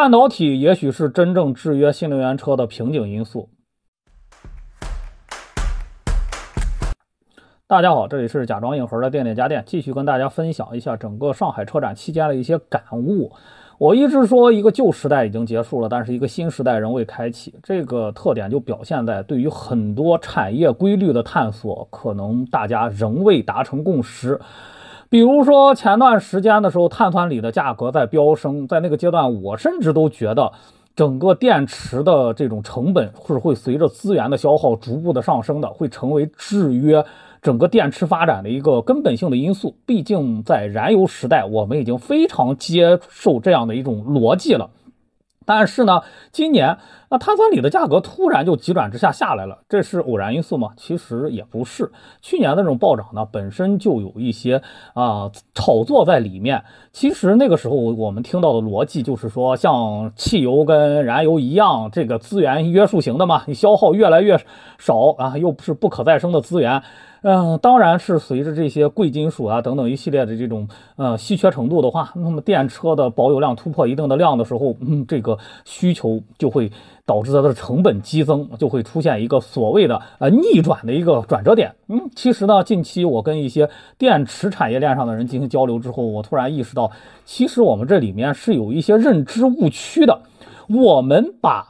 半导体也许是真正制约新能源车的瓶颈因素。大家好，这里是假装硬核的电电家电，继续跟大家分享一下整个上海车展期间的一些感悟。我一直说一个旧时代已经结束了，但是一个新时代仍未开启。这个特点就表现在对于很多产业规律的探索，可能大家仍未达成共识。比如说前段时间的时候，碳酸锂的价格在飙升，在那个阶段，我甚至都觉得整个电池的这种成本是会随着资源的消耗逐步的上升的，会成为制约整个电池发展的一个根本性的因素。毕竟在燃油时代，我们已经非常接受这样的一种逻辑了。但是呢，今年。那碳酸锂的价格突然就急转直下下来了，这是偶然因素吗？其实也不是，去年的这种暴涨呢，本身就有一些啊炒作在里面。其实那个时候我们听到的逻辑就是说，像汽油跟燃油一样，这个资源约束型的嘛，你消耗越来越少啊，又不是不可再生的资源，嗯，当然是随着这些贵金属啊等等一系列的这种呃稀缺程度的话，那么电车的保有量突破一定的量的时候，嗯，这个需求就会。导致它的成本激增，就会出现一个所谓的呃逆转的一个转折点。嗯，其实呢，近期我跟一些电池产业链上的人进行交流之后，我突然意识到，其实我们这里面是有一些认知误区的。我们把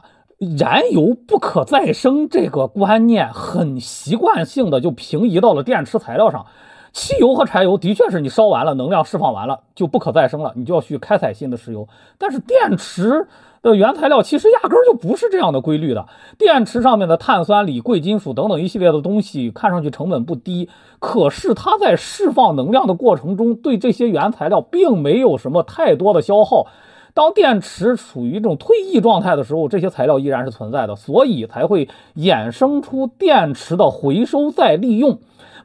燃油不可再生这个观念，很习惯性的就平移到了电池材料上。汽油和柴油的确是你烧完了，能量释放完了就不可再生了，你就要去开采新的石油。但是电池的原材料其实压根儿就不是这样的规律的。电池上面的碳酸锂、贵金属等等一系列的东西，看上去成本不低，可是它在释放能量的过程中，对这些原材料并没有什么太多的消耗。当电池处于一种退役状态的时候，这些材料依然是存在的，所以才会衍生出电池的回收再利用。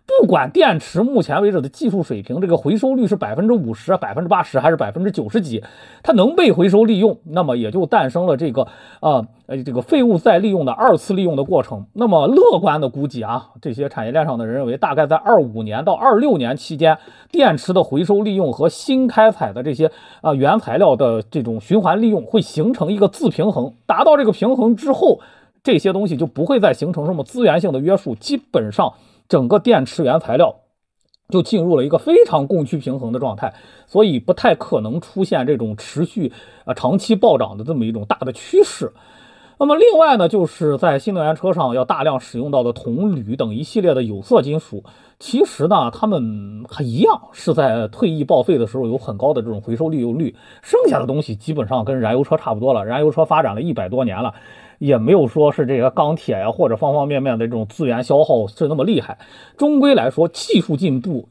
不管电池目前为止的技术水平，这个回收率是百分之五十啊，百分之八十还是百分之九十几，它能被回收利用，那么也就诞生了这个呃呃这个废物再利用的二次利用的过程。那么乐观的估计啊，这些产业链上的人认为，大概在二五年到二六年期间，电池的回收利用和新开采的这些啊原材料的这种循环利用会形成一个自平衡。达到这个平衡之后，这些东西就不会再形成什么资源性的约束，基本上。整个电池原材料就进入了一个非常供需平衡的状态，所以不太可能出现这种持续啊长期暴涨的这么一种大的趋势。那么另外呢，就是在新能源车上要大量使用到的铜、铝等一系列的有色金属，其实呢，它们还一样是在退役报废的时候有很高的这种回收利用率，剩下的东西基本上跟燃油车差不多了。燃油车发展了一百多年了。也没有说是这个钢铁呀，或者方方面面的这种资源消耗是那么厉害。终归来说，技术进步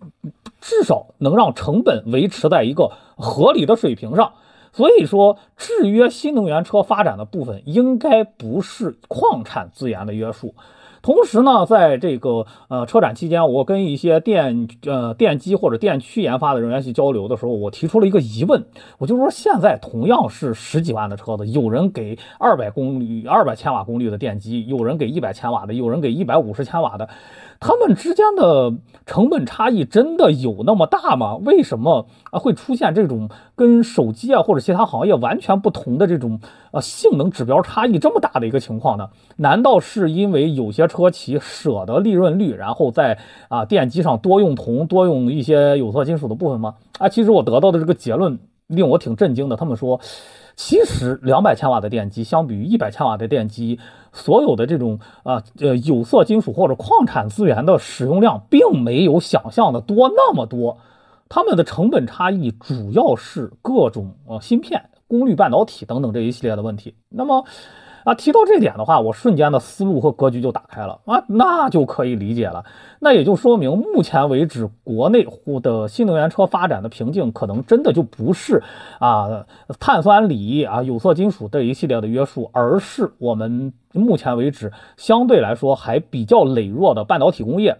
至少能让成本维持在一个合理的水平上。所以说，制约新能源车发展的部分应该不是矿产资源的约束。同时呢，在这个呃车展期间，我跟一些电呃电机或者电驱研发的人员去交流的时候，我提出了一个疑问，我就说现在同样是十几万的车子，有人给二百公里、二百千瓦功率的电机，有人给一百千瓦的，有人给一百五十千瓦的。他们之间的成本差异真的有那么大吗？为什么啊会出现这种跟手机啊或者其他行业完全不同的这种呃性能指标差异这么大的一个情况呢？难道是因为有些车企舍得利润率，然后在啊电机上多用铜，多用一些有色金属的部分吗？啊，其实我得到的这个结论。令我挺震惊的，他们说，其实两百千瓦的电机相比于一百千瓦的电机，所有的这种啊呃有色金属或者矿产资源的使用量并没有想象的多那么多，它们的成本差异主要是各种呃芯片、功率半导体等等这一系列的问题。那么。啊，提到这点的话，我瞬间的思路和格局就打开了啊，那就可以理解了。那也就说明，目前为止，国内户的新能源车发展的瓶颈，可能真的就不是啊碳酸锂啊、有色金属这一系列的约束，而是我们目前为止相对来说还比较羸弱的半导体工业。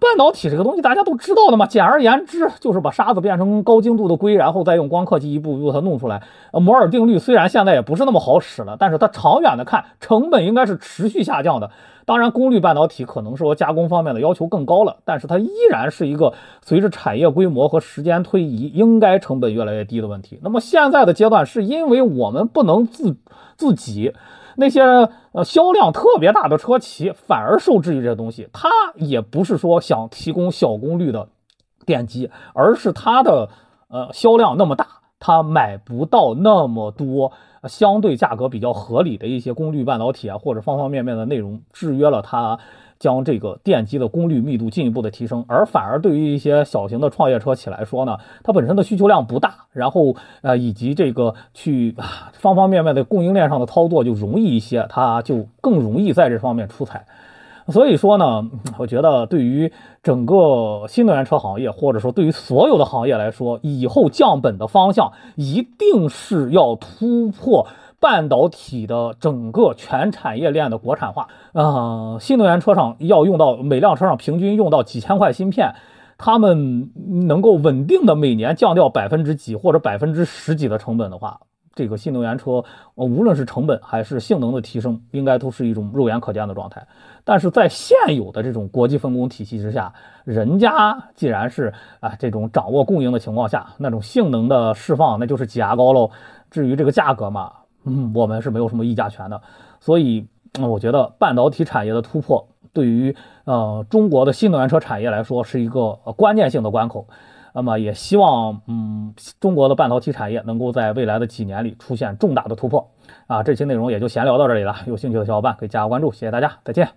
半导体这个东西大家都知道的嘛，简而言之就是把沙子变成高精度的硅，然后再用光刻机一步一步它弄出来。摩尔定律虽然现在也不是那么好使了，但是它长远的看成本应该是持续下降的。当然，功率半导体可能说加工方面的要求更高了，但是它依然是一个随着产业规模和时间推移应该成本越来越低的问题。那么现在的阶段是因为我们不能自自己那些呃销量特别大的车企反而受制于这些东西，它。也不是说想提供小功率的电机，而是它的呃销量那么大，它买不到那么多相对价格比较合理的一些功率半导体啊，或者方方面面的内容，制约了它将这个电机的功率密度进一步的提升。而反而对于一些小型的创业车企来说呢，它本身的需求量不大，然后呃以及这个去方方面面的供应链上的操作就容易一些，它就更容易在这方面出彩。所以说呢，我觉得对于整个新能源车行业，或者说对于所有的行业来说，以后降本的方向一定是要突破半导体的整个全产业链的国产化。啊，新能源车上要用到每辆车上平均用到几千块芯片，他们能够稳定的每年降掉百分之几或者百分之十几的成本的话。这个新能源车，呃，无论是成本还是性能的提升，应该都是一种肉眼可见的状态。但是在现有的这种国际分工体系之下，人家既然是啊这种掌握供应的情况下，那种性能的释放那就是挤牙膏喽。至于这个价格嘛，嗯，我们是没有什么议价权的。所以，我觉得半导体产业的突破，对于呃中国的新能源车产业来说，是一个关键性的关口。那么也希望，嗯，中国的半导体产业能够在未来的几年里出现重大的突破，啊，这期内容也就闲聊到这里了。有兴趣的小伙伴可以加个关注，谢谢大家，再见。